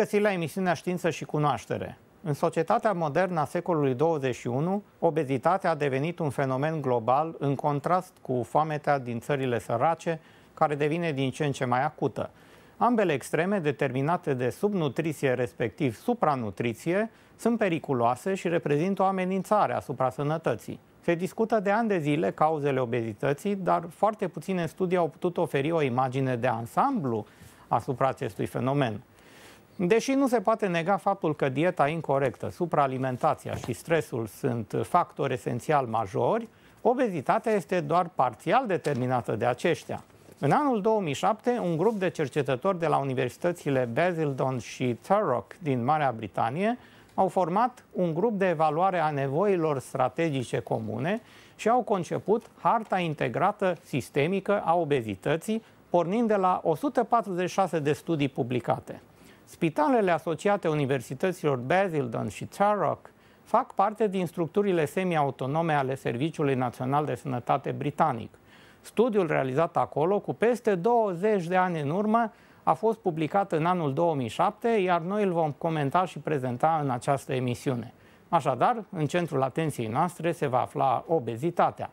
găsit la emisiunea Știință și Cunoaștere. În societatea modernă a secolului 21, obezitatea a devenit un fenomen global în contrast cu foametea din țările sărace, care devine din ce în ce mai acută. Ambele extreme, determinate de subnutriție respectiv supranutriție, sunt periculoase și reprezintă o amenințare asupra sănătății. Se discută de ani de zile cauzele obezității, dar foarte puține studii au putut oferi o imagine de ansamblu asupra acestui fenomen. Deși nu se poate nega faptul că dieta incorrectă, supraalimentația și stresul sunt factori esențial majori, obezitatea este doar parțial determinată de aceștia. În anul 2007, un grup de cercetători de la universitățile Basildon și Turok din Marea Britanie au format un grup de evaluare a nevoilor strategice comune și au conceput harta integrată sistemică a obezității, pornind de la 146 de studii publicate. Spitalele asociate universităților Basildon și Charock fac parte din structurile semi-autonome ale Serviciului Național de Sănătate Britanic. Studiul realizat acolo, cu peste 20 de ani în urmă, a fost publicat în anul 2007, iar noi îl vom comenta și prezenta în această emisiune. Așadar, în centrul atenției noastre se va afla obezitatea.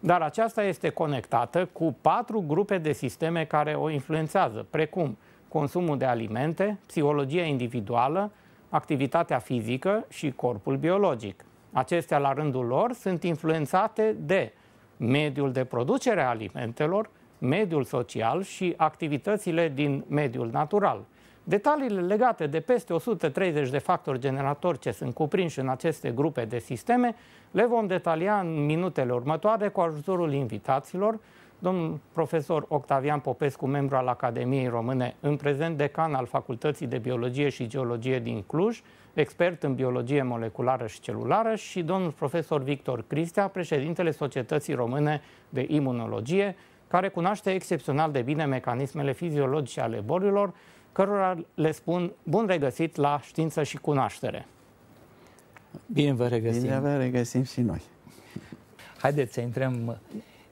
Dar aceasta este conectată cu patru grupe de sisteme care o influențează, precum consumul de alimente, psihologia individuală, activitatea fizică și corpul biologic. Acestea, la rândul lor, sunt influențate de mediul de producere a alimentelor, mediul social și activitățile din mediul natural. Detaliile legate de peste 130 de factori generatori ce sunt cuprinși în aceste grupe de sisteme le vom detalia în minutele următoare cu ajutorul invitaților, domnul profesor Octavian Popescu, membru al Academiei Române, în prezent decan al Facultății de Biologie și Geologie din Cluj, expert în biologie moleculară și celulară, și domnul profesor Victor Cristea, președintele Societății Române de Imunologie, care cunoaște excepțional de bine mecanismele fiziologice ale bolilor, cărora le spun bun regăsit la știință și cunoaștere. Bine vă regăsim! Bine vă regăsim și noi! Haideți să intrăm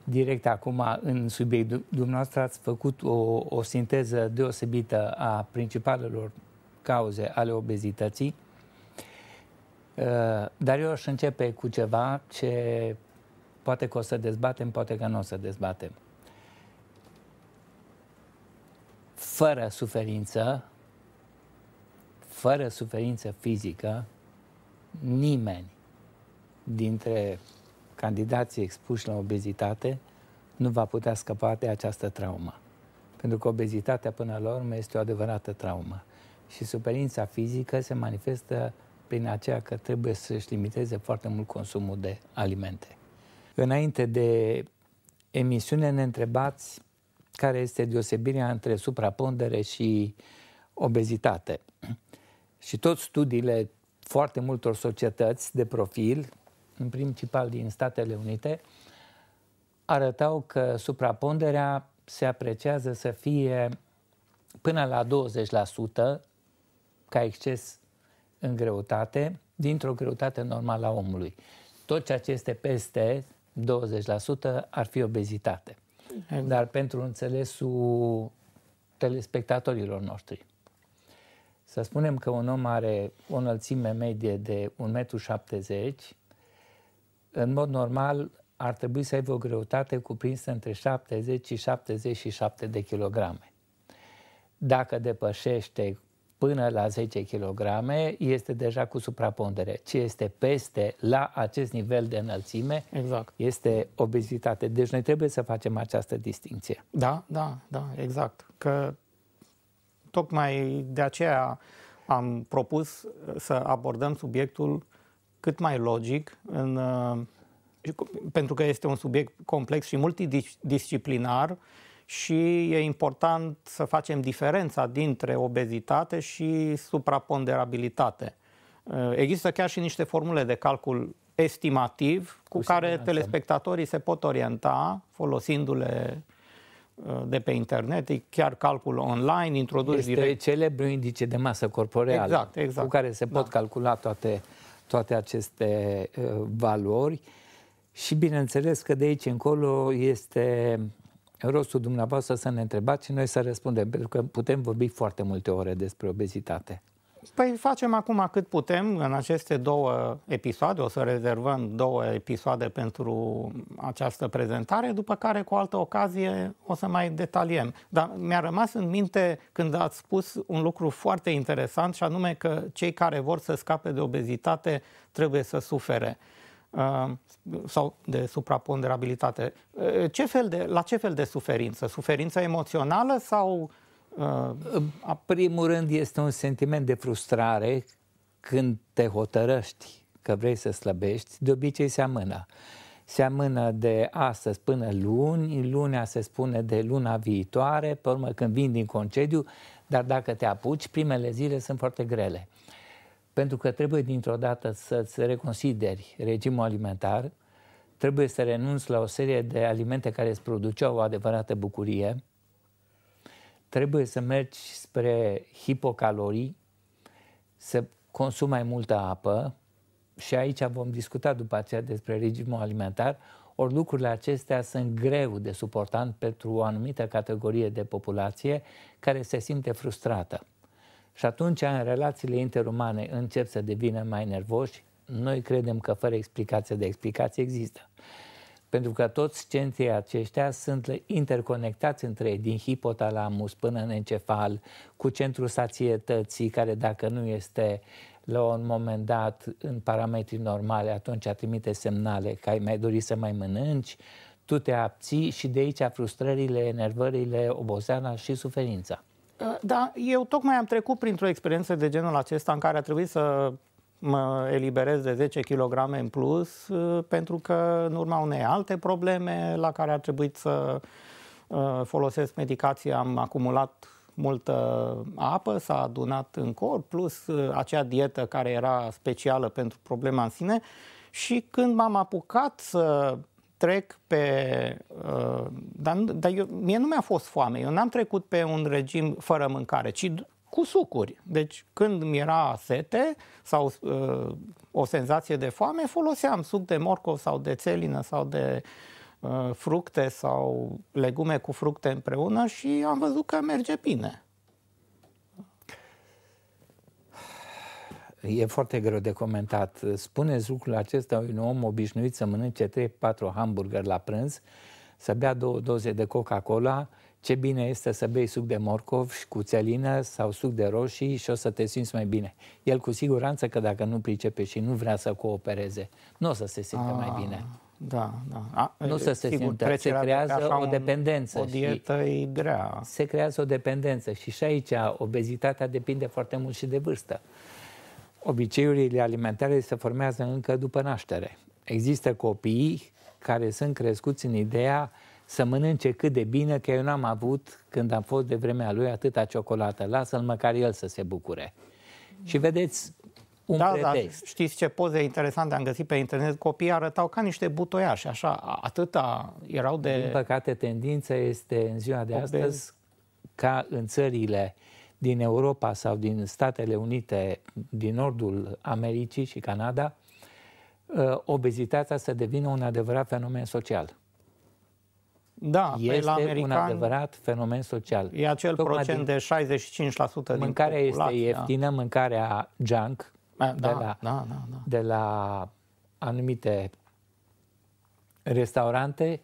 direct acum în subiect. Dumneavoastră ați făcut o, o sinteză deosebită a principalelor cauze ale obezității, uh, dar eu aș începe cu ceva ce poate că o să dezbatem, poate că nu o să dezbatem. Fără suferință, fără suferință fizică, nimeni dintre candidații expuși la obezitate nu va putea scăpa de această traumă. Pentru că obezitatea, până la urmă, este o adevărată traumă. Și suferința fizică se manifestă prin aceea că trebuie să-și limiteze foarte mult consumul de alimente. Înainte de emisiune ne întrebați care este deosebirea între suprapondere și obezitate. Și tot studiile foarte multor societăți de profil în principal din Statele Unite, arătau că supraponderea se apreciază să fie până la 20% ca exces în greutate, dintr-o greutate normală a omului. Tot ceea ce este peste 20% ar fi obezitate. Exact. Dar pentru înțelesul telespectatorilor noștri. Să spunem că un om are o înălțime medie de 1,70 m în mod normal ar trebui să aibă o greutate cuprinsă între 70 și 77 de kilograme. Dacă depășește până la 10 kg, este deja cu suprapondere. Ce este peste la acest nivel de înălțime exact. este obezitate. Deci noi trebuie să facem această distinție. Da, da, da, exact. Că tocmai de aceea am propus să abordăm subiectul cât mai logic, în, uh, pentru că este un subiect complex și multidisciplinar și e important să facem diferența dintre obezitate și supraponderabilitate. Uh, există chiar și niște formule de calcul estimativ cu, cu care siguranță. telespectatorii se pot orienta folosindu-le uh, de pe internet, chiar calcul online, introduci este direct. indice de masă corporeală exact, exact. cu care se pot da. calcula toate toate aceste uh, valori și bineînțeles că de aici încolo este rostul dumneavoastră să ne întrebați și noi să răspundem, pentru că putem vorbi foarte multe ore despre obezitate. Păi facem acum cât putem în aceste două episoade, o să rezervăm două episoade pentru această prezentare, după care cu altă ocazie o să mai detaliem. Dar mi-a rămas în minte când ați spus un lucru foarte interesant și anume că cei care vor să scape de obezitate trebuie să sufere uh, sau de supraponderabilitate. Uh, ce fel de, la ce fel de suferință? Suferință emoțională sau uh, Uh, În primul rând este un sentiment de frustrare când te hotărăști că vrei să slăbești, de obicei se amână. Se amână de astăzi până luni, lunea se spune de luna viitoare, pe urmă când vin din concediu, dar dacă te apuci, primele zile sunt foarte grele. Pentru că trebuie dintr-o dată să-ți reconsideri regimul alimentar, trebuie să renunți la o serie de alimente care îți produceau o adevărată bucurie, trebuie să mergi spre hipocalorii, să consumi mai multă apă și aici vom discuta după aceea despre regimul alimentar, ori lucrurile acestea sunt greu de suportant pentru o anumită categorie de populație care se simte frustrată. Și atunci, în relațiile interumane încep să devină mai nervoși, noi credem că fără explicație de explicație există pentru că toți centrii aceștia sunt interconectați între ei, din hipotalamus până în encefal, cu centrul sațietății, care dacă nu este la un moment dat în parametrii normale, atunci trimite semnale că ai mai dori să mai mănânci, tu te abții și de aici frustrările, enervările, oboseala și suferința. Da, eu tocmai am trecut printr-o experiență de genul acesta în care a trebuit să mă eliberez de 10 kg în plus uh, pentru că în urma unei alte probleme la care ar trebui să uh, folosesc medicație am acumulat multă apă, s-a adunat în corp, plus uh, acea dietă care era specială pentru problema în sine și când m-am apucat să trec pe... dar dar eu, mie nu mi-a fost foame, eu n-am trecut pe un regim fără mâncare, ci cu sucuri. Deci când mi era sete sau uh, o senzație de foame, foloseam suc de morcov sau de țelină sau de uh, fructe sau legume cu fructe împreună și am văzut că merge bine. E foarte greu de comentat. Spuneți lucrul acesta un om obișnuit să mănânce 3-4 hamburgeri la prânz, să bea două doze de Coca-Cola, uh, ce bine este să bei suc de morcov și cu țelină sau suc de roșii și o să te simți mai bine. El cu siguranță că dacă nu pricepe și nu vrea să coopereze, nu o să se simte A, mai ah, bine. Da, da. A, nu să se sigur, simtă, se creează o dependență. Un, o dietă și e grea. Se creează o dependență și și aici obezitatea depinde foarte mult și de vârstă. Obiceiurile alimentare se formează încă după naștere. Există copii care sunt crescuți în ideea să mănânce cât de bine, că eu n-am avut, când am fost de vremea lui, atâta ciocolată. Lasă-l măcar el să se bucure. Și vedeți, un da, Da, știți ce poze interesante am găsit pe internet? Copiii arătau ca niște butoiași, așa, atâta erau de... Din păcate, tendința este în ziua de obez. astăzi ca în țările din Europa sau din Statele Unite, din nordul Americii și Canada, ă, obezitatea să devină un adevărat fenomen social. Da, este la american, un adevărat fenomen social. E acel Tocmai procent de 65% din Mâncarea populația. este ieftină, mâncarea junk ah, da, de, la, da, da, da. de la anumite restaurante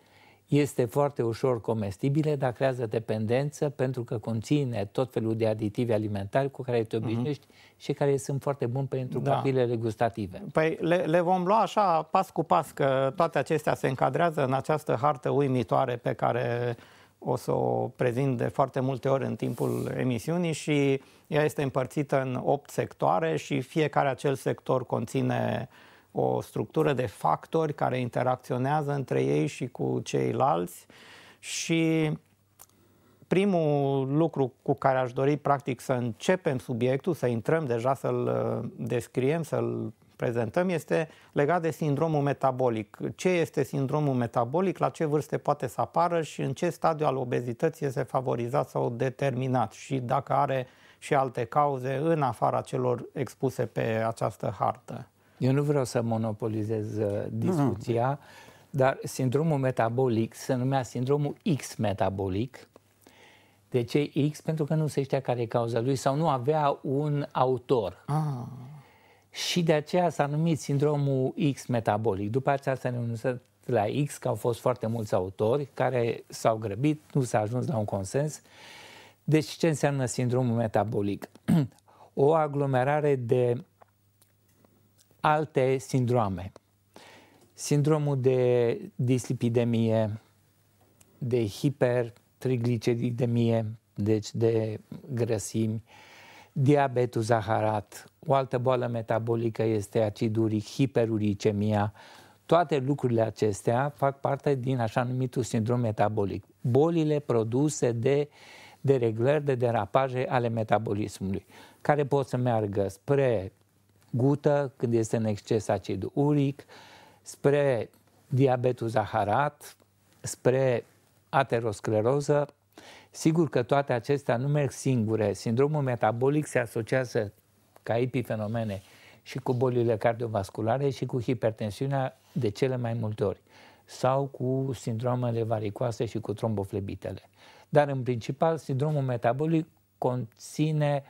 este foarte ușor comestibile, dar creează dependență pentru că conține tot felul de aditivi alimentari cu care te mhm. obișnuiești uh-huh. și care sunt foarte buni pentru da. papilele gustative. Păi le, le vom lua așa pas cu pas, că toate acestea se încadrează în această hartă uimitoare pe care o să o prezint de foarte multe ori în timpul emisiunii și ea este împărțită în 8 sectoare și fiecare acel sector conține uh, o structură de factori care interacționează între ei și cu ceilalți și primul lucru cu care aș dori practic să începem subiectul, să intrăm deja să-l uh, descriem, să-l prezentăm, este legat de sindromul metabolic. Ce este sindromul metabolic, la ce vârste poate să apară și în ce stadiu al obezității este favorizat sau determinat și dacă are și alte cauze în afara celor expuse pe această hartă. Eu nu vreau să monopolizez uh, discuția, nu. dar sindromul metabolic se numea sindromul X-metabolic. De ce X? Pentru că nu se știa care e cauza lui sau nu avea un autor. Ah. Și de aceea s-a numit sindromul X-metabolic. După aceea s-a numit la X, că au fost foarte mulți autori care s-au grăbit, nu s-a ajuns la un consens. Deci ce înseamnă sindromul metabolic? o aglomerare de alte sindrome. Sindromul de dislipidemie, de hipertrigliceridemie, deci de grăsimi, diabetul zaharat, o altă boală metabolică este acidul hiperuricemia. Toate lucrurile acestea fac parte din așa numitul sindrom metabolic. Bolile produse de dereglări, de derapaje ale metabolismului, care pot să meargă spre gută, când este în exces acid uric, spre diabetul zaharat, spre ateroscleroză. Sigur că toate acestea nu merg singure. Sindromul metabolic se asociază ca epifenomene și cu bolile cardiovasculare și cu hipertensiunea de cele mai multe ori sau cu sindromele varicoase și cu tromboflebitele. Dar în principal, sindromul metabolic conține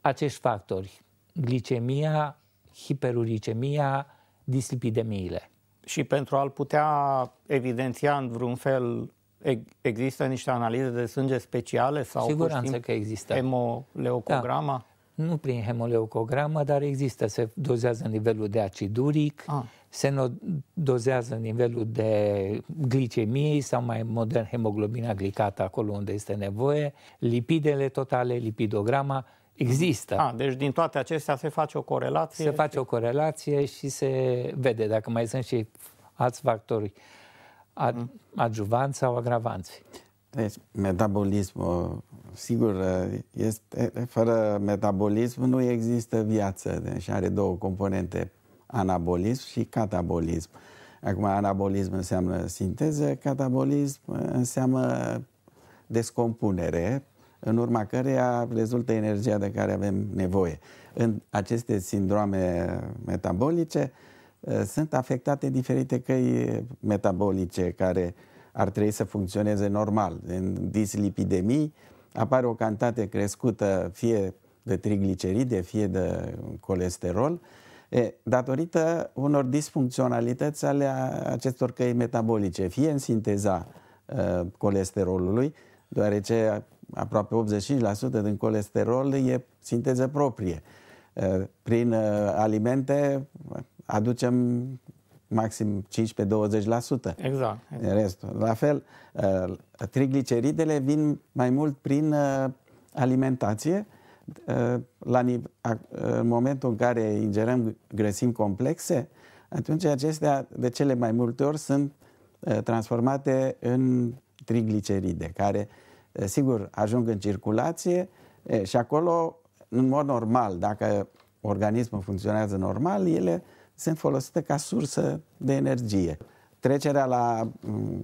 acești factori glicemia, hiperuricemia, dislipidemiile. Și pentru a-l putea evidenția în vreun fel, există niște analize de sânge speciale? sau Siguranță că există. Hemoleucograma? Da. Nu prin hemoleocogramă, dar există. Se dozează nivelul de acid uric, ah. se dozează nivelul de glicemiei sau mai modern hemoglobina glicată acolo unde este nevoie, lipidele totale, lipidograma, Există. A, ah, deci din toate acestea se face o corelație? Se face o corelație și se vede dacă mai sunt și alți factori ad- mhm. adjuvanți sau agravanți. Deci, metabolismul, sigur, este, fără metabolism nu există viață. Deci are două componente, anabolism și catabolism. Acum, anabolism înseamnă sinteză, catabolism înseamnă descompunere, în urma căreia rezultă energia de care avem nevoie. În aceste sindrome metabolice uh, sunt afectate diferite căi metabolice care ar trebui să funcționeze normal. În dislipidemii apare o cantitate crescută fie de trigliceride, fie de colesterol, e, datorită unor disfuncționalități ale acestor căi metabolice, fie în sinteza uh, colesterolului, deoarece aproape 85% din colesterol e sinteză proprie. Uh, prin uh, alimente aducem maxim 15-20%. Exact, exact. Restul. La fel, uh, trigliceridele vin mai mult prin alimentație. La, în momentul în care ingerăm grăsimi complexe, atunci acestea de cele mai multe ori sunt transformate în trigliceride, care uh, sigur, ajung în circulație și acolo, în mod normal, dacă organismul funcționează normal, ele sunt folosite ca sursă de energie. Trecerea la mm,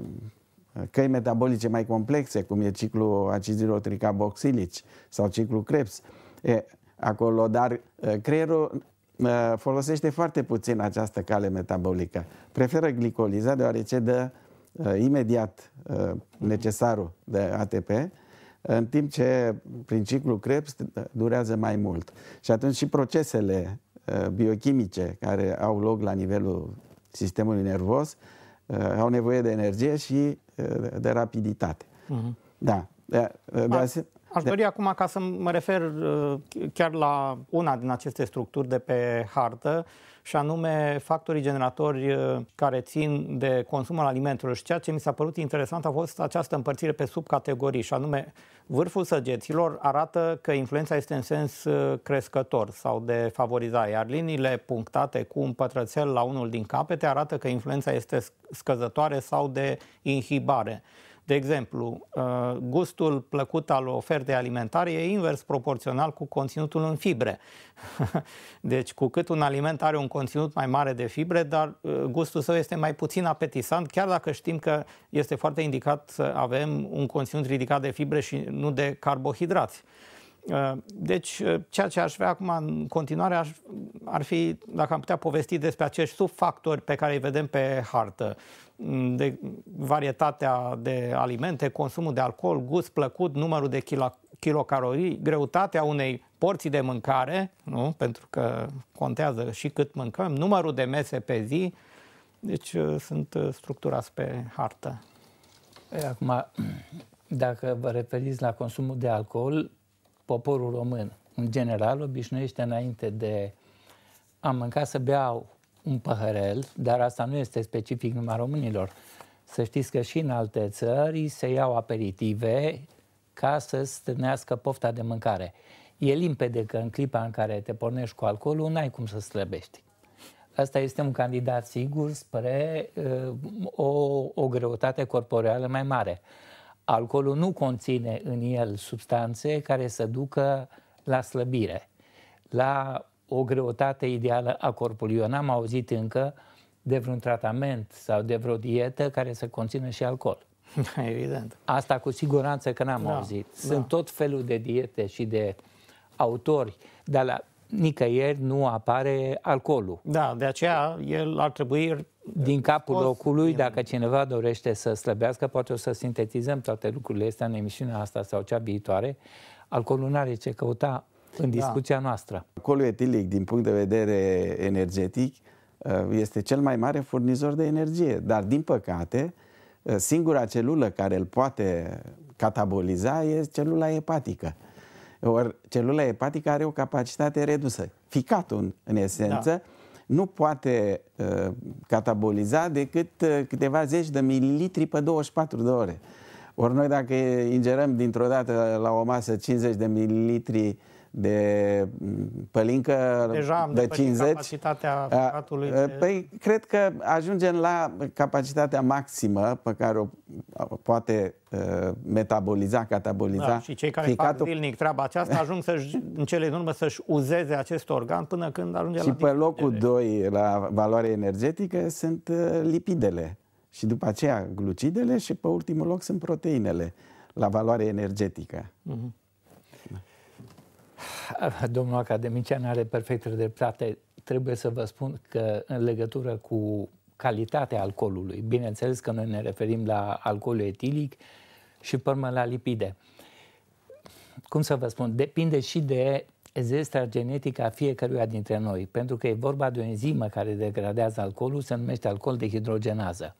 căi metabolice mai complexe, cum e ciclul acizilor tricaboxilici sau ciclul Krebs, e, acolo, dar creierul folosește foarte puțin această cale metabolică. Preferă glicoliza deoarece dă Uh, imediat uh, necesarul de ATP, în timp ce prin ciclu Krebs durează mai mult. Și atunci și procesele uh, biochimice care au loc la nivelul sistemului nervos au nevoie de energie și de rapiditate. Uh-huh. Da. De, de, de, Aș dori acum ca să mă refer uh, chiar la una din aceste structuri de pe hartă, și anume factorii generatori uh, care țin de consumul alimentelor. Și ceea ce mi s-a părut interesant a fost această împărțire pe subcategorii, și anume vârful săgeților arată că influența este în sens uh, crescător sau de favorizare, iar liniile punctate cu un pătrățel la unul din capete arată că influența este scăzătoare sau de inhibare. De exemplu, uh, gustul plăcut al ofertei alimentare e invers proporțional cu conținutul în fibre. Deci, cu cât un aliment are un conținut mai mare de fibre, dar uh, gustul său este mai puțin apetisant, chiar dacă știm că este foarte indicat să avem un conținut ridicat de fibre și nu de carbohidrați. Uh, deci, ceea ce aș vrea acum în continuare aș, ar fi, dacă am putea povesti despre acești subfactori pe care îi vedem pe hartă de varietatea de alimente, consumul de alcool, gust plăcut, numărul de kilo, kilocalorii, greutatea unei porții de mâncare, nu? pentru că contează și cât mâncăm, numărul de mese pe zi, deci uh, sunt uh, structurați pe hartă. Păi, acum, dacă vă referiți la consumul de alcool, poporul român, în general, obișnuiește înainte de a mânca să bea un păhărel, dar asta nu este specific numai românilor. Să știți că și în alte țări se iau aperitive ca să strânească pofta de mâncare. E limpede că în clipa în care te pornești cu alcoolul, n-ai cum să slăbești. Asta este un candidat sigur spre uh, o, o greutate corporeală mai mare. Alcoolul nu conține în el substanțe care să ducă la slăbire, la o greutate ideală a corpului. Eu n-am auzit încă de vreun tratament sau de vreo dietă care să conțină și alcool. Da, evident. Asta cu siguranță că n-am da, auzit. Da. Sunt da. tot felul de diete și de autori, dar la nicăieri nu apare alcoolul. Da, de aceea el ar trebui... Din capul scos, locului, din... dacă cineva dorește să slăbească, poate o să sintetizăm toate lucrurile astea în emisiunea asta sau cea viitoare. Alcoolul nu are ce căuta în da. discuția da. noastră. Acolo etilic, din punct de vedere energetic, uh, este cel mai mare furnizor de energie, dar din păcate, uh, singura celulă care îl poate cataboliza este celula hepatică. Ori celula hepatică are o capacitate redusă. Ficatul, în esență, da. nu poate uh, cataboliza decât uh, câteva zeci de mililitri pe 24 de ore. Ori noi dacă ingerăm dintr-o dată la o masă 50 de mililitri de pălincă Deja am de 50. capacitatea aparatului. De... Păi, cred că ajungem la capacitatea maximă pe care o poate uh, metaboliza, cataboliza. Da, și cei care ficatul... fac zilnic treaba aceasta ajung să în cele din urmă să-și uzeze acest organ până când ajunge și la... Și pe locul 2 la valoare energetică sunt uh, lipidele și după aceea glucidele și pe ultimul loc sunt proteinele la valoare energetică. Uh-huh. Domnul academician are perfectă dreptate. Trebuie să vă spun că în legătură cu calitatea alcoolului, bineînțeles că noi ne referim la alcoolul etilic și până la lipide. Cum să vă spun, depinde și de zestra genetică a fiecăruia dintre noi, pentru că e vorba de o enzimă care degradează alcoolul, se numește alcool de hidrogenază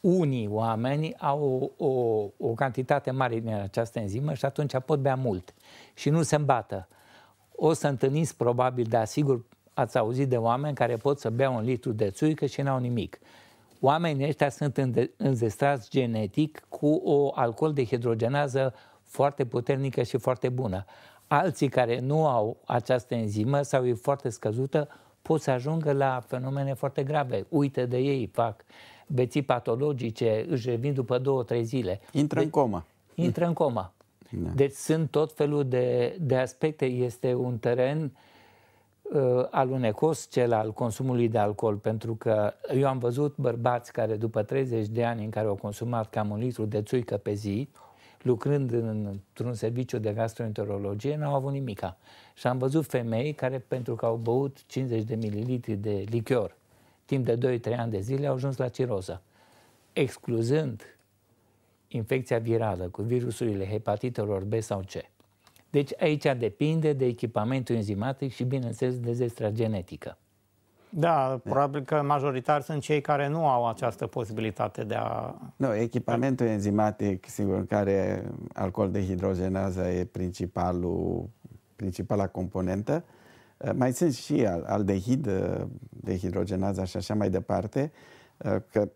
unii oameni au o, o, o cantitate mare din această enzimă și atunci pot bea mult și nu se îmbată. O să întâlniți probabil, dar sigur ați auzit de oameni care pot să bea un litru de țuică și n-au nimic. Oamenii ăștia sunt înzestrați genetic cu o alcool de hidrogenază foarte puternică și foarte bună. Alții care nu au această enzimă sau e foarte scăzută pot să ajungă la fenomene foarte grave. Uite de ei, fac uh, beții patologice își revin după două, trei zile. Intră de- în comă. Intră în comă. Da. Deci sunt tot felul de, de aspecte. Este un teren uh, alunecos cel al consumului de alcool, pentru că eu am văzut bărbați care după 30 de ani în care au consumat cam un litru de țuică pe zi, lucrând în, într-un serviciu de gastroenterologie, n-au avut nimica. Și am văzut femei care, pentru că au băut 50 de mililitri de lichior timp de 2-3 ani de zile au ajuns la ciroză. Excluzând infecția virală cu virusurile hepatitelor B sau C. Deci aici depinde de echipamentul enzimatic și, bineînțeles, de zestra genetică. Da, probabil că majoritar sunt cei care nu au această posibilitate de a... Nu, echipamentul enzimatic, sigur, în care alcool de hidrogenază e principalul, principala componentă, uh, Eh, mai sunt și al, aldehid eh, de și așa mai departe, eh, că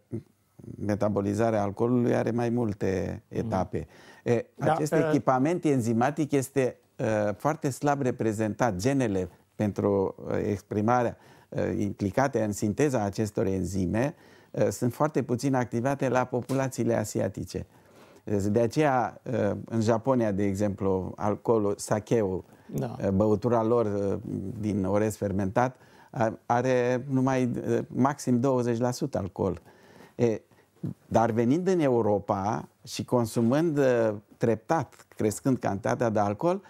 metabolizarea alcoolului are mai multe mhm. etape. E, da, acest da, echipament enzimatic este foarte slab reprezentat. Genele pentru exprimarea implicate în sinteza acestor enzime sunt foarte puțin activate la populațiile asiatice. De aceea, în Japonia, de exemplu, alcoolul, sakeul da. Eh, băutura lor eh, din orez fermentat are numai eh, maxim 20% alcool. E, dar venind în Europa și consumând treptat, crescând cantitatea de alcool,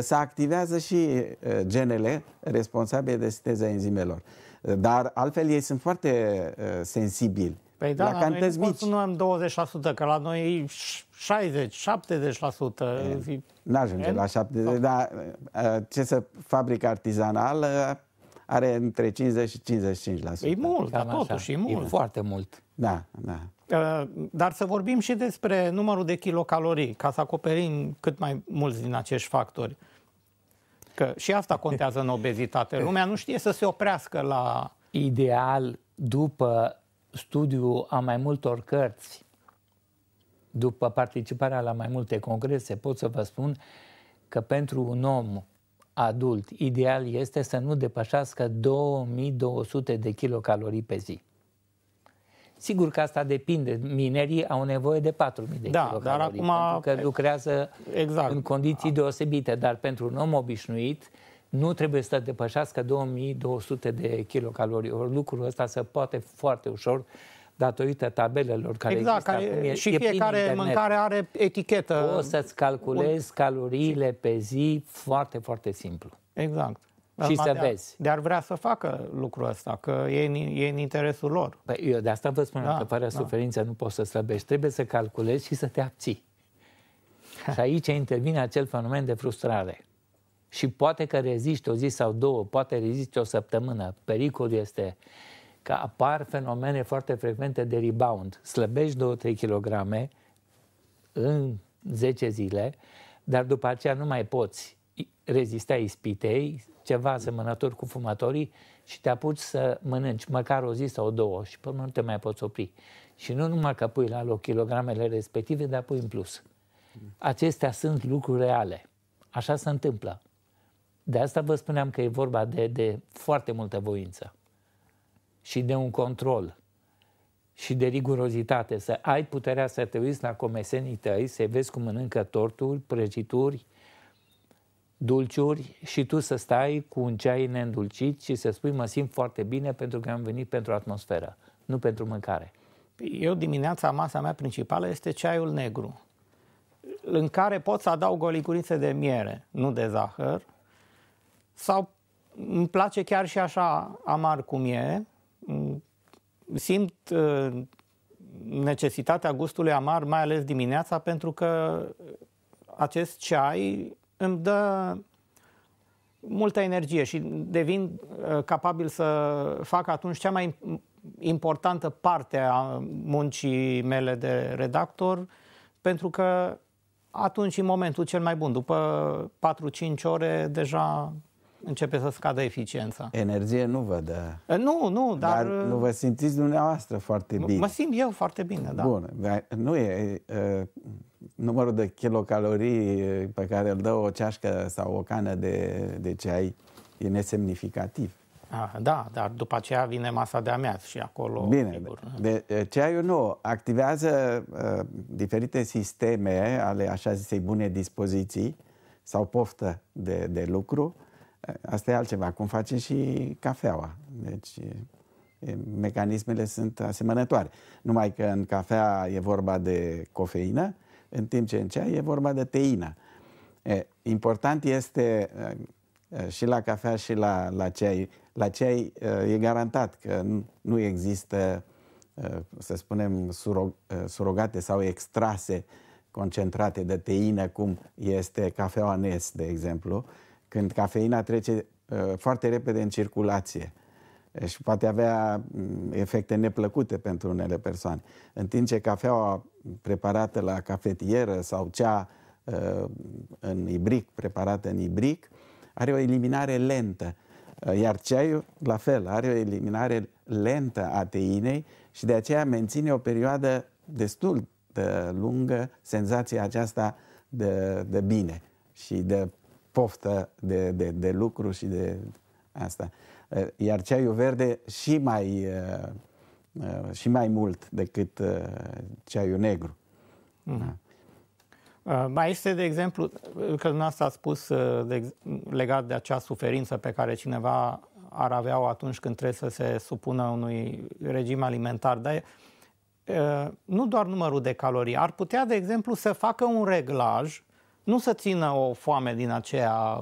se activează și genele responsabile de sinteza enzimelor. Dar altfel ei sunt foarte sensibili Păi da, la cantități mici. nu am 20%, că la noi 60, 70%. E, n-ajunge la 70, dar ce să fabrică artizanală are între 50 și 55%. E mult, dar totuși e mult. E foarte mult. Da, da. Dar să vorbim și despre numărul de kilocalorii, ca să acoperim cât mai mulți din acești factori. Că și asta contează în obezitate. Lumea nu știe să se oprească la... Ideal, după studiu a mai multor cărți, după participarea la mai multe congrese, pot să vă spun că pentru un om adult, ideal este să nu depășească 2200 de kilocalorii pe zi. Sigur că asta depinde. Minerii au nevoie de 4.000 de da, kilocalorii, dar acum... pentru că lucrează exact. în condiții deosebite, dar pentru un om obișnuit, nu trebuie să depășească 2200 de kilocalorii. Or, lucrul ăsta se poate foarte ușor datorită tabelelor care exact, există. Care, acum, e, și e fiecare mâncare are etichetă. Poți să-ți calculezi un... caloriile pe zi foarte, foarte simplu. Exact. Și să de vezi. Dar vrea să facă lucrul ăsta, că e în, e în interesul lor. Păi eu de asta vă spun da, că fără da. suferință nu poți să slăbești. Trebuie să calculezi și să te abții. și aici intervine acel fenomen de frustrare și poate că reziști o zi sau două, poate reziști o săptămână. Pericolul este că apar fenomene foarte frecvente de rebound. Slăbești 2-3 kg în 10 zile, dar după aceea nu mai poți rezista ispitei, ceva asemănător cu fumătorii și te apuci să mănânci măcar o zi sau două și până nu te mai poți opri. Și nu numai că pui la loc kilogramele respective, dar pui în plus. Acestea sunt lucruri reale. Așa se întâmplă. De asta vă spuneam că e vorba de, de foarte multă voință și de un control și de rigurozitate, să ai puterea să te uiți la comesenii tăi, să vezi cum mănâncă torturi, prăjituri, dulciuri și tu să stai cu un ceai neîndulcit și să spui mă simt foarte bine pentru că am venit pentru atmosferă, nu pentru mâncare. Eu dimineața, masa mea principală este ceaiul negru, în care pot să adaug o licuriță de miere, nu de zahăr, sau îmi place chiar și așa amar cum e, simt uh, necesitatea gustului amar, mai ales dimineața, pentru că acest ceai îmi dă multă energie și devin uh, capabil să fac atunci cea mai importantă parte a muncii mele de redactor, pentru că atunci e momentul cel mai bun. După 4-5 ore deja începe să scadă eficiența. Energie nu vă dă. Da. Nu, nu, dar... dar uh, nu vă simțiți dumneavoastră foarte bine. Mă simt eu foarte bine, da. Bun, nu e... Numărul de kilocalorii pe care îl dă o ceașcă sau o cană de, de ceai e nesemnificativ. Ah, da, dar după aceea vine masa de amiaz și acolo... Bine, sigur. De, de, ceaiul nu activează uh, diferite sisteme ale așa zisei bune dispoziții sau poftă de, de lucru, uh, Asta e altceva, cum facem și cafeaua. Deci mecanismele sunt asemănătoare. Numai că în cafea e vorba de cofeină, în timp ce în ceai e vorba de teină. E, important este și la cafea și la, la ceai. La ceai e garantat că nu există, să spunem, surog, surogate sau extrase concentrate de teină, cum este cafeaua Nes, de exemplu, când cafeina trece uh, foarte repede în circulație și poate avea mm, efecte neplăcute pentru unele persoane. În timp ce cafeaua preparată la cafetieră sau cea uh, în ibric, preparată în ibric, are o eliminare lentă. Uh, iar ceaiul, la fel, are o eliminare lentă a teinei și de aceea menține o perioadă destul de lungă senzația aceasta de, de bine și de poftă de, de, de lucru și de asta. Eh, iar ceaiul verde și mai, eh, eh, și mai mult decât ceaiul negru. Mm. Da. Mai este, de exemplu, că dumneavoastră a spus de, legat de acea suferință pe care cineva ar avea-o atunci când trebuie să se supună unui regim alimentar, dar nu doar numărul de calorii, ar putea, de exemplu, să facă un reglaj nu să țină o foame din aceea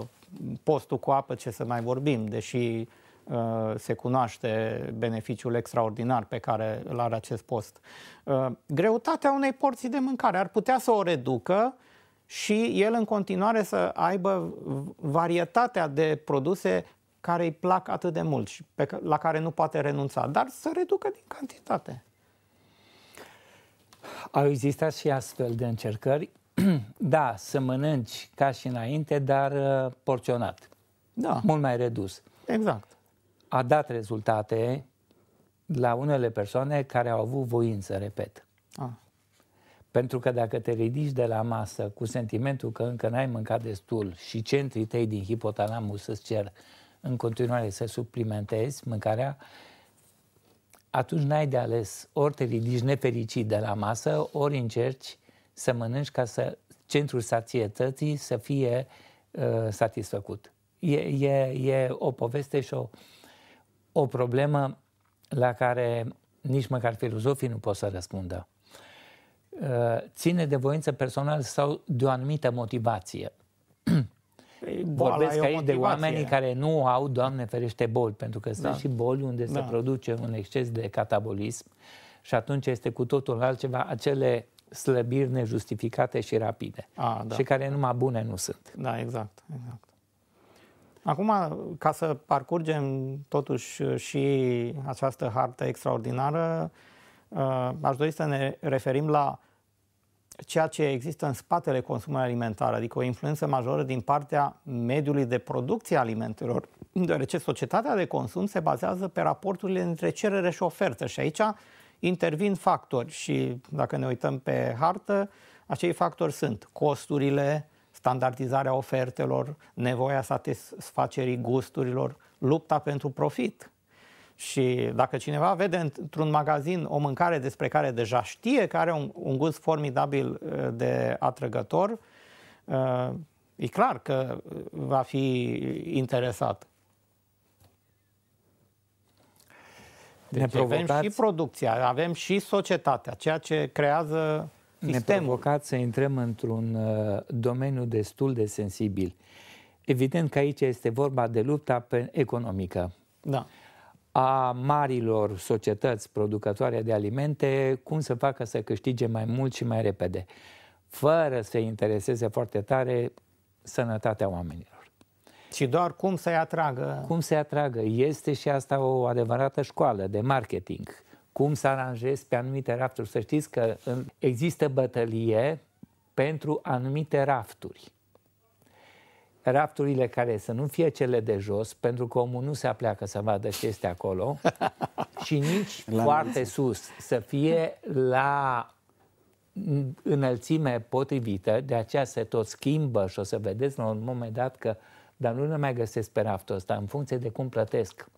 postul cu apă, ce să mai vorbim, deși uh, se cunoaște beneficiul extraordinar pe care îl are acest post. Uh, greutatea unei porții de mâncare ar putea să o reducă și el în continuare să aibă varietatea de produse care îi plac atât de mult și pe, la care nu poate renunța, dar să reducă din cantitate. Au existat și astfel de încercări da, să mănânci ca și înainte, dar uh, porționat. Da. Mult mai redus. Exact. A dat rezultate la unele persoane care au avut voință, repet. Ah. Pentru că dacă te ridici de la masă cu sentimentul că încă n-ai mâncat destul și centrii tăi din hipotalamus să-ți cer în continuare să suplimentezi mâncarea, atunci n-ai de ales. Ori te ridici nefericit de la masă, ori încerci să mănânci ca să centrul sațietății să fie uh, satisfăcut. E, e, e o poveste și o, o problemă la care nici măcar filozofii nu pot să răspundă. Uh, ține de voință personală sau de o anumită motivație. Boala Vorbesc aici de oamenii care nu au, Doamne ferește, boli, pentru că da. și boli unde da. se produce un exces de catabolism și atunci este cu totul altceva. Acele slăbiri nejustificate și rapide. A, da. Și care numai bune nu sunt. Da, exact. exact. Acum, ca să parcurgem totuși și această hartă extraordinară, uh, aș dori să ne referim la ceea ce există în spatele consumului alimentar, adică o influență majoră din partea mediului de producție alimentelor, deoarece societatea de consum se bazează pe raporturile între cerere și ofertă și aici intervin factori și dacă ne uităm pe hartă, acei factori sunt costurile, standardizarea ofertelor, nevoia satisfacerii gusturilor, lupta pentru profit. Și dacă cineva vede într-un magazin o mâncare despre care deja știe că are un, un gust formidabil uh, de atrăgător, uh, e clar că va fi interesat. Deci avem și producția, avem și societatea, ceea ce creează sistemul. Ne provocați să intrăm într-un uh, domeniu destul de sensibil. Evident că aici este vorba de lupta economică. Da. A marilor societăți producătoare de alimente, cum să facă să câștige mai mult și mai repede, fără să intereseze foarte tare sănătatea oamenilor ci doar cum să-i atragă. Cum să-i atragă. Este și asta o adevărată școală de marketing. Cum să aranjezi pe anumite rafturi. Să știți că există bătălie pentru anumite rafturi. Rafturile care să nu fie cele de jos, pentru că omul nu se apleacă să vadă ce este acolo, și nici la foarte înălțime. sus, să fie la înălțime potrivită, de aceea se tot schimbă și o să vedeți la un moment dat că dar nu le mai găsesc pe raftul ăsta, în funcție de cum plătesc.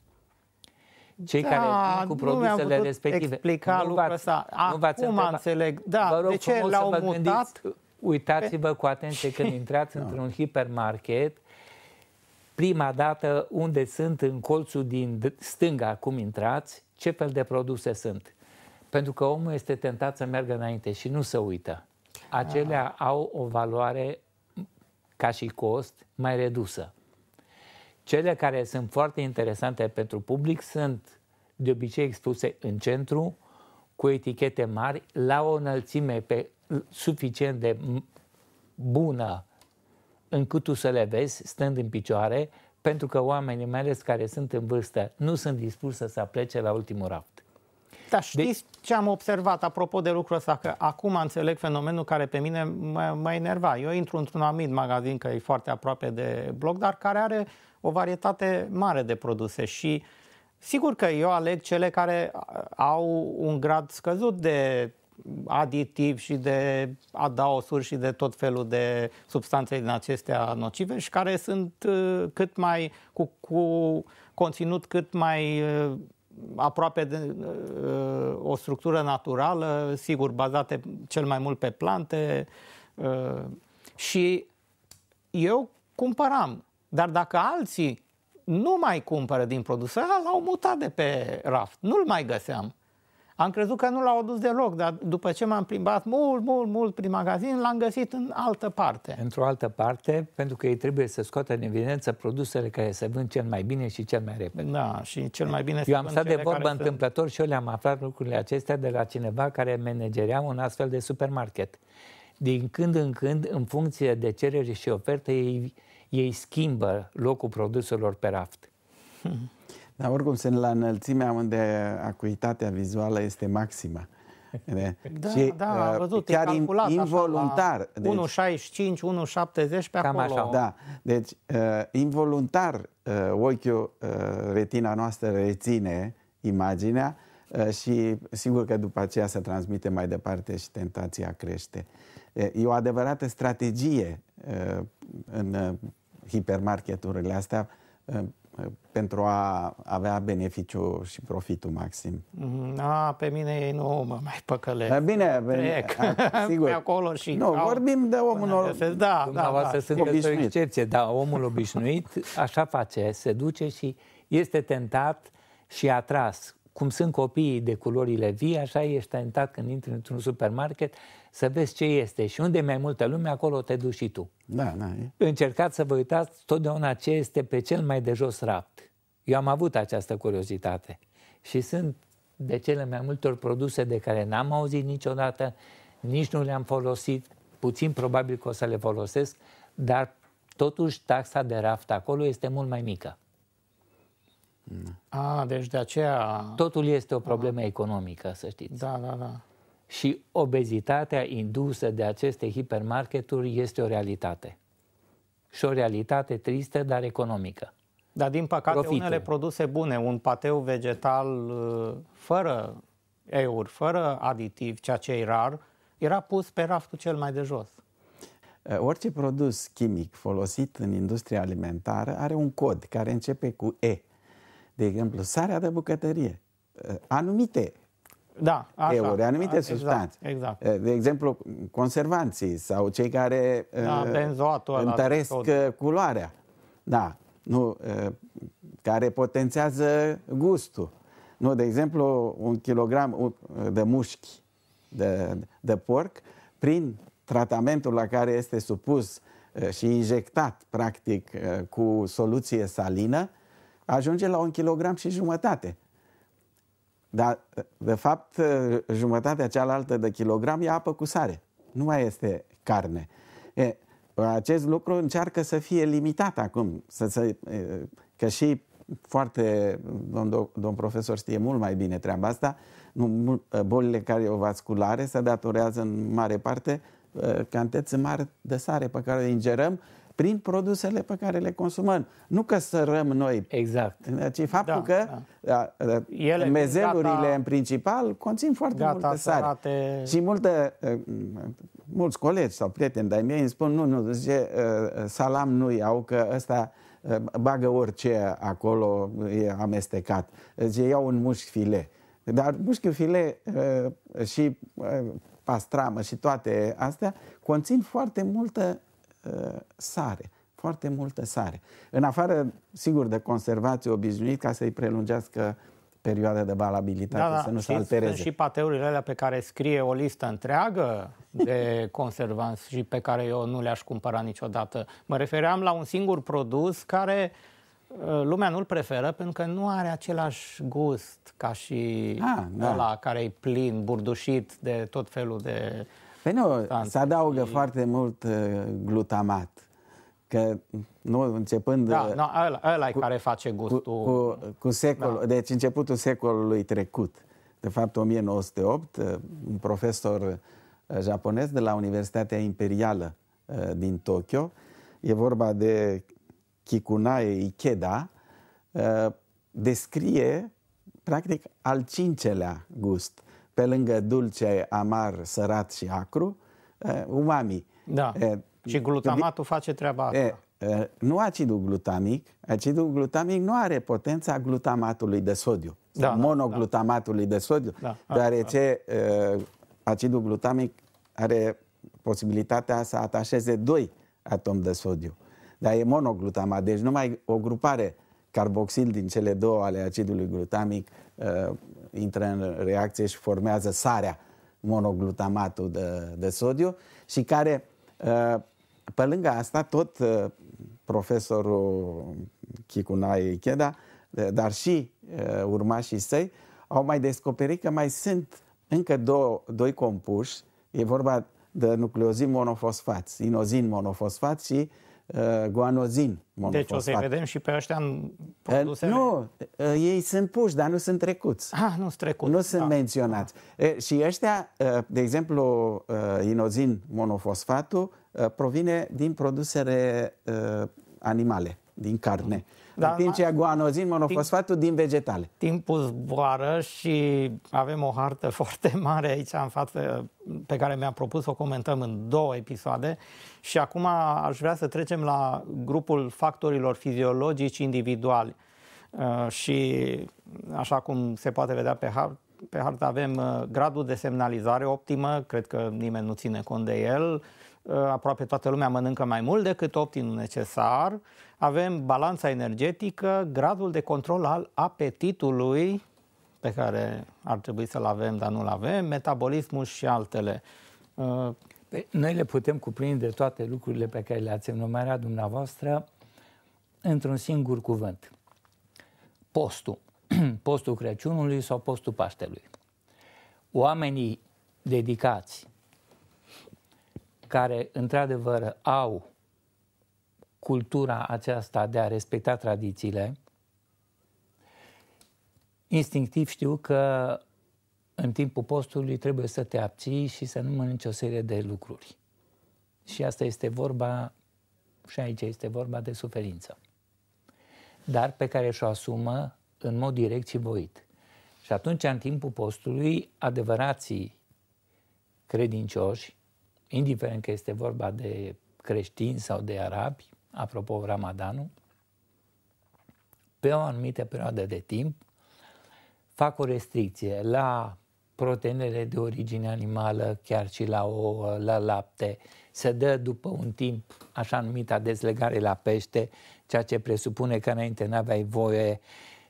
Cei da, care cu produsele nu respective. Explica nu lucrul ăsta. Acum înțeleg. Da, vă rog de ce l-au mutat? Gândiți, uitați-vă cu atenție când intrați da. într-un hipermarket, prima dată unde sunt în colțul din stânga cum intrați, ce fel de produse sunt. Pentru că omul este tentat să meargă înainte și nu să uită. Acelea da. au o valoare ca și cost, mai redusă. Cele care sunt foarte interesante pentru public sunt de obicei expuse în centru, cu etichete mari, la o înălțime pe, suficient de bună încât tu să le vezi stând în picioare, pentru că oamenii, mai ales care sunt în vârstă, nu sunt dispuși să se plece la ultimul raft. Dar știți deci... ce am observat apropo de lucrul ăsta? Că acum înțeleg fenomenul care pe mine mă, mă enerva. Eu intru într-un anumit magazin, că e foarte aproape de blog, dar care are o varietate mare de produse și sigur că eu aleg cele care au un grad scăzut de aditiv și de adaosuri și de tot felul de substanțe din acestea nocive și care sunt uh, cât mai cu, cu conținut cât mai uh, aproape de uh, o structură naturală, sigur, bazate cel mai mult pe plante uh, și eu cumpăram. Dar dacă alții nu mai cumpără din produsul l-au mutat de pe raft. Nu-l mai găseam. Am crezut că nu l-au adus deloc, dar după ce m-am plimbat mult, mult, mult prin magazin, l-am găsit în altă parte. Într-o altă parte, pentru că ei trebuie să scoată în evidență produsele care se vând cel mai bine și cel mai repede. Da, și cel mai bine Eu am stat de vorbă întâmplător și eu le-am aflat lucrurile acestea de la cineva care menegerea un astfel de supermarket. Din când în când, în funcție de cereri și ofertă, ei, ei schimbă locul produselor pe raft. Hmm. Dar oricum sunt la înălțimea unde acuitatea vizuală este maximă. De, da, și, da, uh, am văzut, chiar involuntar. Deci, 1,65, 1,70 pe acolo. Așa. Da, deci uh, involuntar uh, ochiul, uh, retina noastră reține imaginea uh, și sigur că după aceea se transmite mai departe și tentația crește. Uh, e o adevărată strategie uh, în uh, hipermarketurile astea uh, pentru a avea beneficiu și profitul maxim. Mm-hmm. A, pe mine ei nu mă mai păcălesc. Da, bine, bine a, sigur. Pe acolo și... Nu, au... vorbim de omul obișnuit. Da, da, da. obișnuit. o excepție, dar omul obișnuit așa face, se duce și este tentat și atras cum sunt copiii de culorile vii, așa ești tentat când intri într-un supermarket să vezi ce este și unde e mai multă lume, acolo te duci și tu. Da, da. Încercați să vă uitați totdeauna ce este pe cel mai de jos rapt. Eu am avut această curiozitate și sunt de cele mai multe ori produse de care n-am auzit niciodată, nici nu le-am folosit, puțin probabil că o să le folosesc, dar totuși taxa de raft acolo este mult mai mică. A, ah, deci de aceea... Totul este o problemă Aha. economică, să știți. Da, da, da. Și obezitatea indusă de aceste hipermarketuri este o realitate. Și o realitate tristă, dar economică. Dar din păcate Profite. unele produse bune, un pateu vegetal uh, fără euri, fără aditiv, ceea ce e rar, era pus pe raftul cel mai de jos. Orice produs chimic folosit în industria alimentară are un cod care începe cu E de exemplu, sarea de bucătărie, uh, anumite da, așa, euri, anumite exact, substanțe. Exact. Uh, de exemplu, conservanții sau cei care uh, da, întăresc culoarea. Da, nu, care potențează gustul. Nu, de exemplu, un kilogram de mușchi de, de porc, prin tratamentul la care este supus și injectat, practic, cu soluție salină, ajunge la un kilogram și jumătate. Dar, de fapt, jumătatea cealaltă de kilogram e apă cu sare. Nu mai este carne. E, acest lucru încearcă să fie limitat acum. Să, să, că și foarte, domn, domn profesor știe mult mai bine treaba asta, nu, bolile cardiovasculare se datorează în mare parte cantități mari de sare pe care o ingerăm prin produsele pe care le consumăm. Nu că sărăm noi. Exact. Ci deci, faptul da, că da. Ele, mezelurile gata, în principal conțin foarte gata, multe sari. Sărate... Și multe, mulți colegi sau prieteni de-ai mei îmi spun, nu, nu, zice, salam nu iau că ăsta bagă orice acolo, e amestecat. Zice, iau un mușchi file. Dar mușchiul file și pastramă și toate astea conțin foarte multă Uh, sare, foarte multă sare. În afară, sigur, de conservație obișnuit ca să-i prelungească perioada de valabilitate, da, da să nu se altereze. Sunt și pateurile alea pe care scrie o listă întreagă de conservanți și pe care eu nu le-aș cumpăra niciodată. Mă refeream la un singur produs care uh, lumea nu-l preferă pentru că nu are același gust ca și ah, da. ăla care e plin, burdușit de tot felul de Păi nu, se adaugă e... foarte mult uh, glutamat. Că nu, începând... Da, uh, no, ăla, ăla cu, care face gustul... Cu, cu, cu secolul, da. Deci începutul secolului trecut. De fapt, 1908, uh, un profesor japonez de la Universitatea Imperială din Tokyo, e vorba de Kikunae Ikeda, descrie practic al cincelea gust pe lângă dulce, amar, sărat și acru, umami. Da. E, și glutamatul vi... face treaba asta. E, nu acidul glutamic, acidul glutamic nu are potența glutamatului de sodiu, da, da, da. monoglutamatului da, de sodiu, da, da deoarece da. acidul glutamic are posibilitatea să atașeze doi atomi de sodiu. Dar e monoglutamat, deci numai o grupare carboxil din cele două ale acidului glutamic intră în reacție și formează sarea, monoglutamatul de, de sodiu, și care, uh, pe lângă asta, tot uh, profesorul Chicunai Ikeda, uh, dar și urmașii săi, au mai descoperit că mai sunt încă două, doi compuși, e vorba de nucleozin monofosfați, inozin monofosfat și uh, Uh, guanozin monofosfat. Deci o să-i vedem și pe ăștia în produsele? Uh, nu, uh, ei sunt puși, dar nu sunt trecuți. Ah, nu sunt trecuți. Nu da. sunt menționați. Da. și ăștia, uh, de exemplu, uh, inozin monofosfatul uh, provine din produsele uh, animale, din carne. Da. Dar, în timp ce da. guanozin, monofosfatul timp, din vegetale. Timpul zboară și avem o hartă foarte mare aici în față pe care mi-am propus să o comentăm în două episoade și acum aș vrea să trecem la grupul factorilor fiziologici individuali. Uh, și așa cum se poate vedea pe hartă, pe hartă avem uh, gradul de semnalizare optimă, cred că nimeni nu ține cont de el, Uh, aproape toată lumea mănâncă mai mult decât optimul necesar, avem balanța energetică, gradul de control al apetitului, pe care ar trebui să-l avem, dar nu-l avem, metabolismul și altele. Uh, noi le putem cuprinde toate lucrurile pe care le-ați enumerat dumneavoastră într-un singur cuvânt. Postul. Postul Crăciunului sau postul Paștelui. Oamenii dedicați care într-adevăr au cultura aceasta de a respecta tradițiile, instinctiv știu că în timpul postului trebuie să te abții și să nu mănânci o serie de lucruri. Și asta este vorba, și aici este vorba de suferință. Dar pe care și-o asumă în mod direct și voit. Și atunci, în timpul postului, adevărații credincioși indiferent că este vorba de creștini sau de arabi, apropo Ramadanul, pe o anumită perioadă de timp fac o restricție la proteinele de origine animală, chiar și la ouă, la lapte, se dă după un timp așa numita dezlegare la pește, ceea ce presupune că înainte n-aveai voie,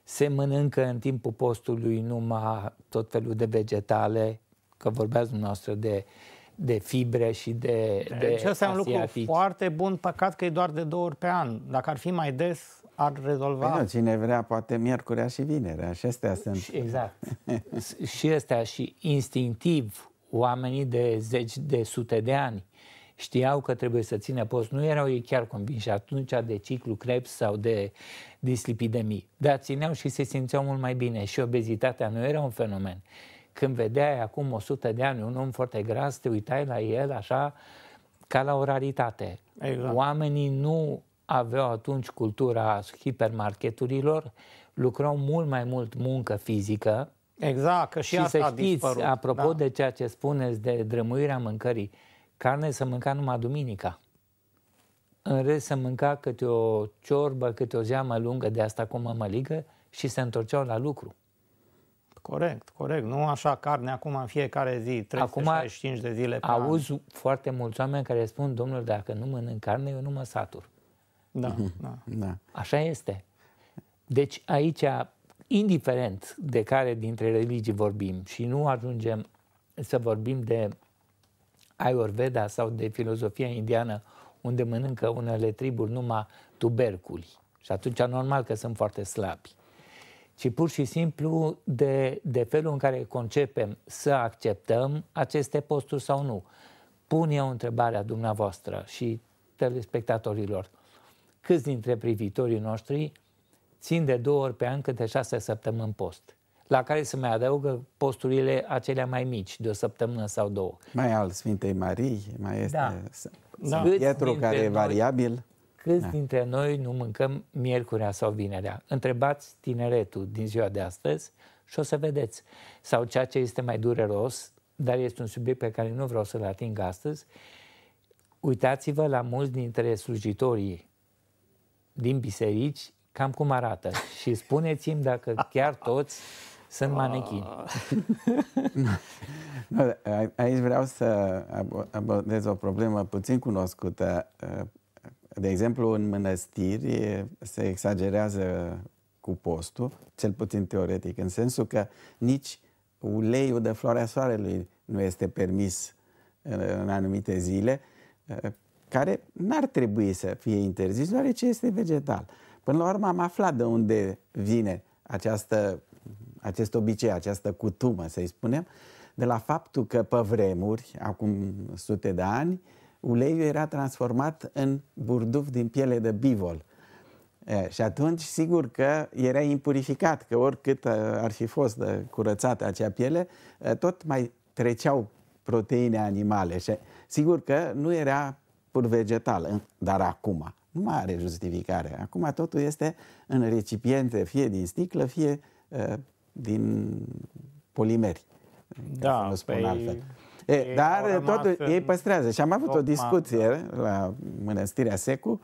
se mănâncă în timpul postului numai tot felul de vegetale, că vorbeați dumneavoastră de uh, de fibre și de Deci de ăsta e un lucru foarte bun, păcat că e doar de două ori pe an. Dacă ar fi mai des, ar rezolva... Păi nu, cine vrea, poate miercurea și vinerea, și astea sunt... Exact. și astea și instinctiv oamenii de zeci, de sute de ani știau că trebuie să țină post. Nu erau ei chiar convinși atunci de ciclu Krebs sau de dislipidemii, dar țineau și se simțeau mult mai bine și obezitatea nu era un fenomen când vedeai acum 100 de ani un om foarte gras, te uitai la el așa ca la o raritate. Exact. Oamenii nu aveau atunci cultura hipermarketurilor, lucrau mult mai mult muncă fizică. Exact, că și, și asta să știți, a dispărut. apropo da. de ceea ce spuneți de drămuirea mâncării, carne să mânca numai duminica. În rest să mânca câte o ciorbă, câte o zeamă lungă de asta cu mămăligă și se întorceau la lucru. Corect, corect. Nu așa carne acum în fiecare zi, 35 de zile pe auzi an. foarte mulți oameni care spun, domnule, dacă nu mănânc carne, eu nu mă satur. Da, mhm. da. da. Așa este. Deci aici, indiferent de care dintre religii vorbim și nu ajungem să vorbim de Ayurveda sau de filozofia indiană, unde mănâncă unele triburi numai tuberculi. Și atunci normal că sunt foarte slabi ci pur și simplu de, de felul în care concepem să acceptăm aceste posturi sau nu. Pun eu întrebarea dumneavoastră și telespectatorilor. Câți dintre privitorii noștri țin de două ori pe an câte șase săptămâni post? La care se mai adăugă posturile acelea mai mici, de o săptămână sau două. Mai al Sfintei Marii, mai este da. da. care e variabil. Câți da. dintre noi nu mâncăm miercurea sau vinerea? Întrebați tineretul din ziua de astăzi și o să vedeți. Sau ceea ce este mai dureros, dar este un subiect pe care nu vreau să-l ating astăzi, uitați-vă la mulți dintre slujitorii din biserici cam cum arată și spuneți-mi dacă chiar toți sunt manechini. Da. Da, aici vreau să abordez o problemă puțin cunoscută de exemplu, în mănăstiri se exagerează cu postul, cel puțin teoretic, în sensul că nici uleiul de floarea soarelui nu este permis uh, în anumite zile, uh, care n-ar trebui să fie interzis, deoarece este vegetal. Până la urmă am aflat de unde vine această, acest obicei, această cutumă, să-i spunem, de la faptul că pe vremuri, acum sute de ani, uh, uleiul era transformat în burduf din piele de bivol. Și atunci, sigur că era impurificat, că oricât uh, ar fi fost de curățată acea piele, uh, tot mai treceau proteine animale. Și sigur că nu era pur vegetal, dar acum nu mai are justificare. Acum totul este în recipiente, fie din sticlă, fie uh, din polimeri. Da, să nu spun păi altfel. E, e, dar tot, ei păstrează. Și am avut o discuție man, la Mănăstirea Secu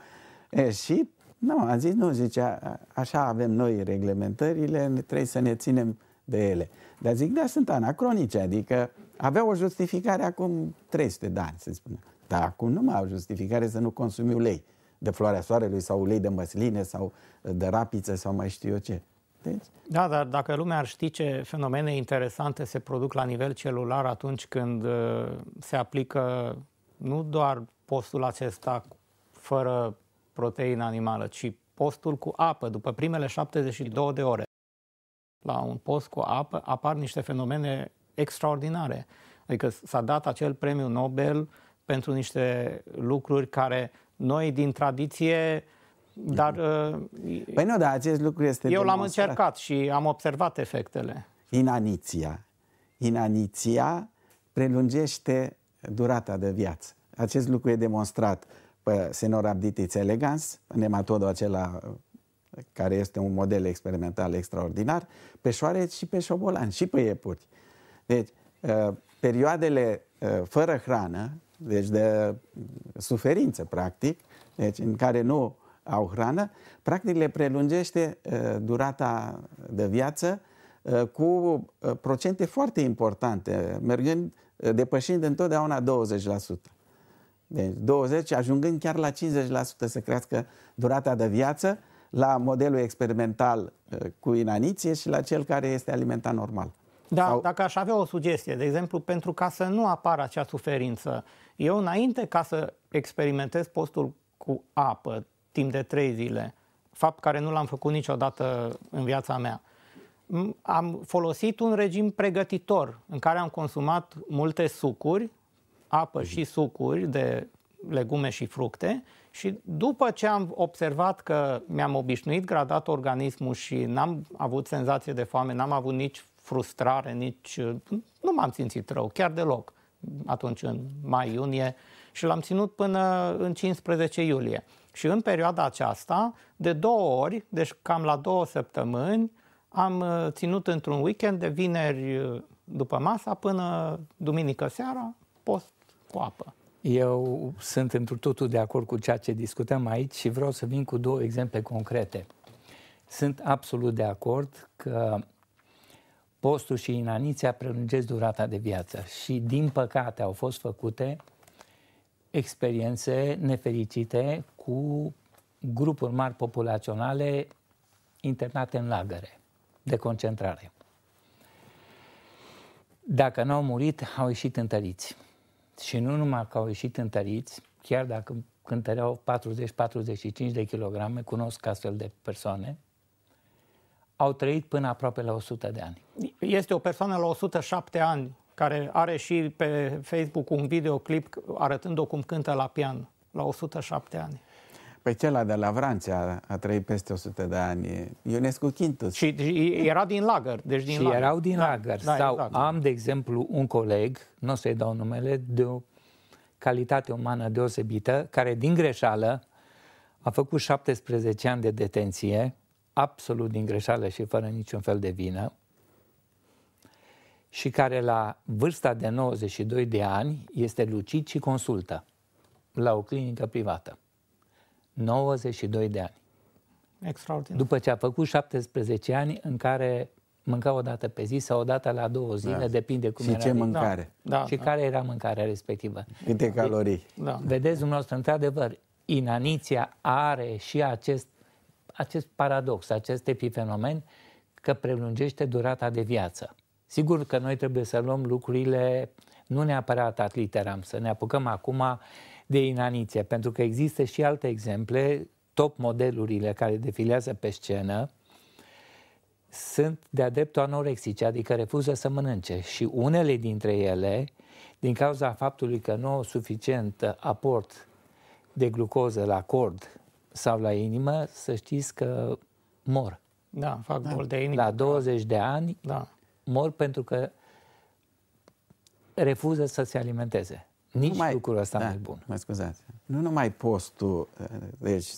e, și nu, am zis, nu, a, așa avem noi reglementările, trebuie să ne ținem de ele. Dar zic, da, sunt anacronice, adică aveau o justificare acum 300 de ani, să spunem. Dar acum nu mai au justificare să nu consumi ulei de floarea soarelui sau ulei de măsline sau ă, de rapiță sau mai știu eu ce. Știți? Da, dar dacă lumea ar ști ce fenomene interesante se produc la nivel celular atunci când uh, se aplică nu doar postul acesta fără proteină animală, ci postul cu apă. După primele 72 de ore, la un post cu apă apar niște fenomene extraordinare. Adică s-a dat acel premiu Nobel pentru niște lucruri care noi din tradiție uh, da. Dar... Uh, păi nu, dar acest lucru este Eu l-am încercat și am observat efectele. Inaniția. Inaniția prelungește durata de viață. Acest lucru e demonstrat pe senor Senorabditis elegans, nematodul acela care este un model experimental extraordinar, pe șoareci și pe șobolan și pe iepuri. Deci, uh, perioadele uh, fără hrană, deci de suferință, practic, deci în care nu au hrană, practic le prelungește uh, durata de viață uh, cu uh, procente foarte importante, mergând, depășind întotdeauna 20%. Deci 20, ajungând chiar la 50% să crească durata de viață la modelul experimental cu inaniție și la cel care este alimentat normal. Da, Sau... dacă aș avea o sugestie, de exemplu, pentru ca să nu apară acea suferință, eu înainte ca să experimentez postul cu apă, timp de trei zile, fapt care nu l-am făcut niciodată în viața mea. Am folosit un regim pregătitor în care am consumat multe sucuri, apă și mhm. sucuri de legume și fructe și după ce am observat că mi-am obișnuit gradat organismul și n-am avut senzație de foame, n-am avut nici frustrare, nici... nu m-am simțit rău, chiar deloc, atunci în mai-iunie și l-am ținut până în 15 iulie. Și în perioada aceasta, de două ori, deci cam la două săptămâni, am uh, ținut într-un weekend de vineri uh, după masa până duminică seara post cu apă. Eu sunt într totul de acord cu ceea ce discutăm aici și vreau să vin cu două exemple concrete. Sunt absolut de acord că postul și inaniția prelungesc durata de viață și, din păcate, au fost făcute experiențe nefericite cu grupuri mari populaționale internate în lagăre de concentrare. Dacă n-au murit, au ieșit întăriți. Și nu numai că au ieșit întăriți, chiar dacă cântăreau 40-45 de kilograme, cunosc astfel de persoane, au trăit până aproape la 100 de ani. Este o persoană la 107 ani care are și pe Facebook un videoclip arătând-o cum cântă la pian la 107 ani. Pe cela de la Vrancea a trăit peste 100 de ani, Ionescu Quintus. Și, și era din lagăr. Deci din și lagăr. erau din da, lagăr. Da, Sau exact. am, de exemplu, un coleg, nu o să-i dau numele, de o calitate umană deosebită, care din greșeală a făcut 17 ani de detenție, absolut din greșeală și fără niciun fel de vină, și care la vârsta de 92 de ani este lucid și consultă la o clinică privată. 92 de ani. Extraordinar. După ce a făcut 17 ani în care mânca o dată pe zi sau o dată la două zile, da. depinde cum și era. Și ce din. mâncare. Da, da. Și da. care era mâncarea respectivă. Câte calorii. Da. Vedeți dumneavoastră, într-adevăr, inaniția are și acest, acest paradox, acest epifenomen că prelungește durata de viață. Sigur că noi trebuie să luăm lucrurile nu neapărat atliteram, să ne apucăm acum de inaniție, pentru că există și alte exemple, top modelurile care defilează pe scenă sunt de-a dreptul anorexice, adică refuză să mănânce și unele dintre ele, din cauza faptului că nu au suficient aport de glucoză la cord sau la inimă, să știți că mor. Da, fac da. bol de inimă. La 20 de ani da. mor pentru că refuză să se alimenteze. Nici numai, lucrul ăsta da, nu e bun. Mă scuzați. Nu numai postul, eh, deci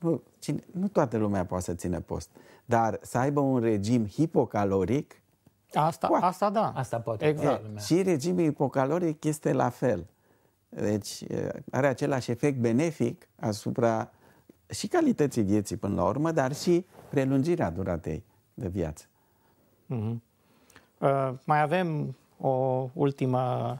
nu, cine, nu toată lumea poate să țină post, dar să aibă un regim hipocaloric Asta, poate. asta da. Asta poate. Exact. E, și regimul hipocaloric este la fel. Deci eh, are același efect benefic asupra și calității vieții până la urmă, dar și prelungirea duratei de viață. Mm-hmm. Uh, mai avem o ultimă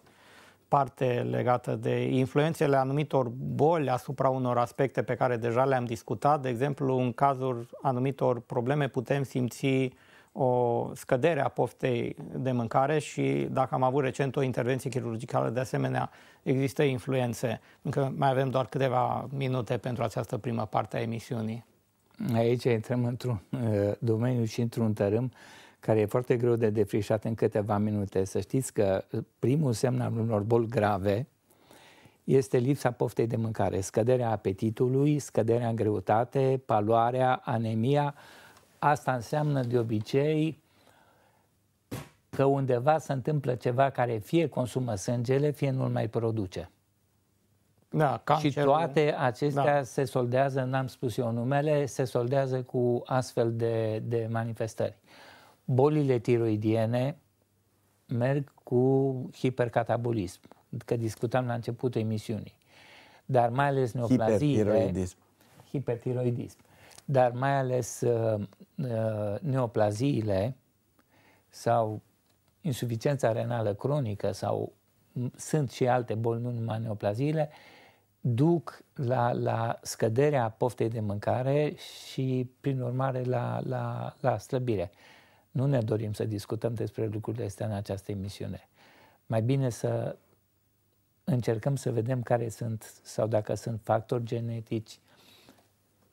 parte legată de influențele anumitor boli asupra unor aspecte pe care deja le-am discutat. De exemplu, în cazul anumitor probleme putem simți o scădere a poftei de mâncare și dacă am avut recent o intervenție chirurgicală, de asemenea, există influențe. Încă mai avem doar câteva minute pentru această primă parte a emisiunii. Aici intrăm într-un eh, domeniu și într-un tărâm care e foarte greu de defrișat în câteva minute. Să știți că primul semn al unor boli grave este lipsa poftei de mâncare, scăderea apetitului, scăderea în greutate, paloarea, anemia. Asta înseamnă de obicei că undeva se întâmplă ceva care fie consumă sângele, fie nu-l mai produce. Da, cancerul. Și toate acestea da. se soldează, n-am spus eu numele, se soldează cu astfel de, de manifestări bolile tiroidiene merg cu hipercatabolism, că discutam la începutul emisiunii, dar mai ales neoplaziile... Hipertiroidism. Hipertiroidism. Dar mai ales uh, uh, neoplaziile sau insuficiența renală cronică sau sunt și alte boli, nu numai neoplaziile, duc la, la scăderea poftei de mâncare și, prin urmare, la, la, la slăbire. Uh, nu ne dorim să discutăm despre lucrurile astea în această emisiune. Mai bine să încercăm să vedem care sunt sau dacă sunt factori genetici,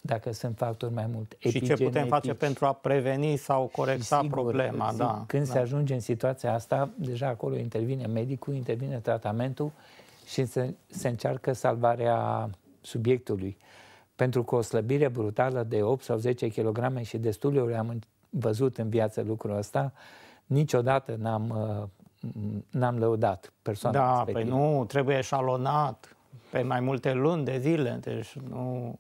dacă sunt factori mai mult epigenetici. Și ce putem face pentru a preveni sau corecta sigur, problema. Zic, da, când da. se ajunge în situația asta, deja acolo intervine medicul, intervine tratamentul și se, se încearcă salvarea subiectului. Pentru că o slăbire brutală de 8 sau 10 kg și destul ori am văzut în viață lucrul ăsta, niciodată n-am, uh, n-am lăudat persoana Da, păi respectivă. păi nu, trebuie șalonat pe mai multe luni de zile, deci nu...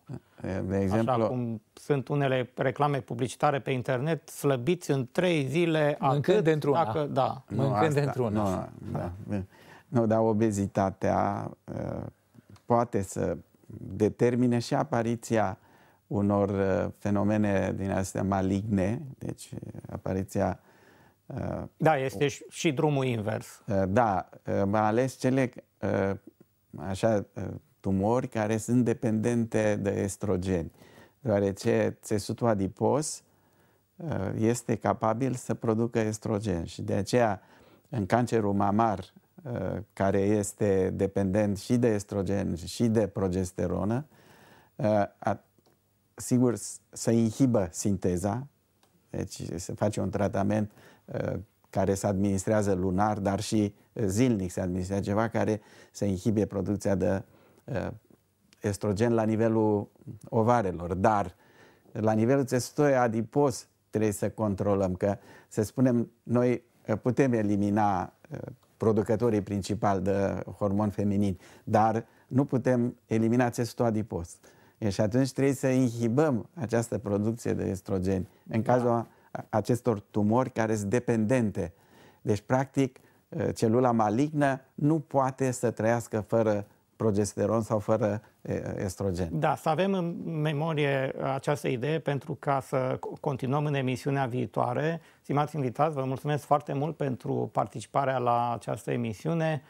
De exemplu... Așa cum sunt unele reclame publicitare pe internet, slăbiți în trei zile Mâncând atât, într-una. Dacă, da. Mâncând asta, într-una. Nu, da. da. nu, dar obezitatea uh, poate să determine și apariția unor uh, fenomene din astea maligne, deci uh, apariția... Uh, da, este și drumul invers. Da, mai ales cele așa, tumori care sunt dependente de estrogeni, deoarece țesutul adipos este capabil să producă estrogen și de aceea în cancerul mamar care este dependent și de estrogen și de progesteronă, sigur, să inhibă sinteza, deci se face un tratament uh, care se administrează lunar, dar și uh, zilnic se administrează ceva care să inhibe producția de uh, estrogen la nivelul ovarelor, dar la nivelul țesutului adipos trebuie să controlăm, că să spunem, noi putem elimina producătorii principali de hormon feminin, dar nu putem elimina țesutul adipos. E, și atunci trebuie să inhibăm această producție de estrogeni în da. cazul da. acestor tumori care sunt dependente. Deci, practic, celula malignă nu poate să trăiască fără progesteron sau fără estrogen. Da, să avem în memorie această idee pentru ca să continuăm în emisiunea viitoare. Stimați invitați, vă mulțumesc foarte mult pentru participarea la această emisiune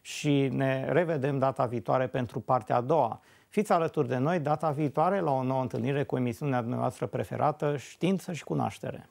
și ne revedem data viitoare pentru partea a doua. Fiți alături de noi data viitoare la o nouă întâlnire cu emisiunea dumneavoastră preferată, Știință și Cunoaștere.